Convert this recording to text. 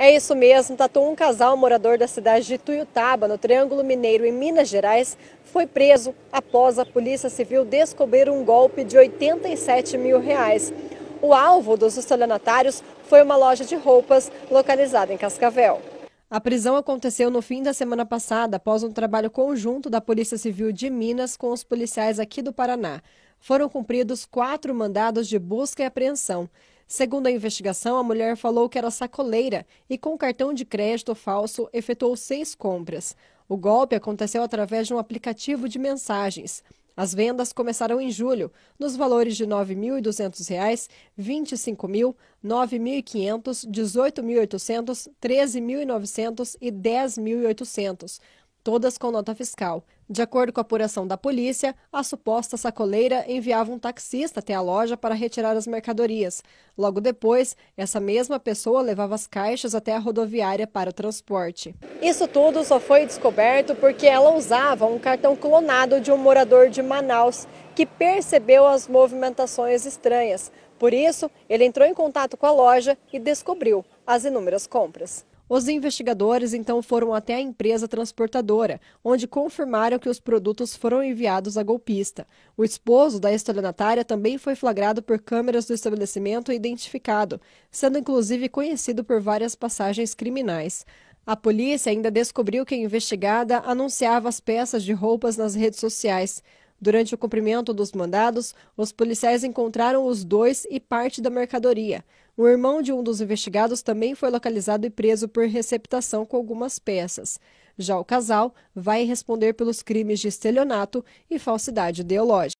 É isso mesmo, Tatu, um casal morador da cidade de Tuiutaba, no Triângulo Mineiro, em Minas Gerais, foi preso após a Polícia Civil descobrir um golpe de 87 mil reais. O alvo dos estelionatários foi uma loja de roupas localizada em Cascavel. A prisão aconteceu no fim da semana passada, após um trabalho conjunto da Polícia Civil de Minas com os policiais aqui do Paraná. Foram cumpridos quatro mandados de busca e apreensão. Segundo a investigação, a mulher falou que era sacoleira e, com cartão de crédito falso, efetuou seis compras. O golpe aconteceu através de um aplicativo de mensagens. As vendas começaram em julho, nos valores de R$ 9.200, R$ 25.000, R$ 9.500, R$ 18.800, R$ 13.900 e R$ 10.800 todas com nota fiscal. De acordo com a apuração da polícia, a suposta sacoleira enviava um taxista até a loja para retirar as mercadorias. Logo depois, essa mesma pessoa levava as caixas até a rodoviária para o transporte. Isso tudo só foi descoberto porque ela usava um cartão clonado de um morador de Manaus que percebeu as movimentações estranhas. Por isso, ele entrou em contato com a loja e descobriu as inúmeras compras. Os investigadores então foram até a empresa transportadora, onde confirmaram que os produtos foram enviados à golpista. O esposo da estelionatária também foi flagrado por câmeras do estabelecimento e identificado, sendo inclusive conhecido por várias passagens criminais. A polícia ainda descobriu que a investigada anunciava as peças de roupas nas redes sociais. Durante o cumprimento dos mandados, os policiais encontraram os dois e parte da mercadoria. O irmão de um dos investigados também foi localizado e preso por receptação com algumas peças. Já o casal vai responder pelos crimes de estelionato e falsidade ideológica.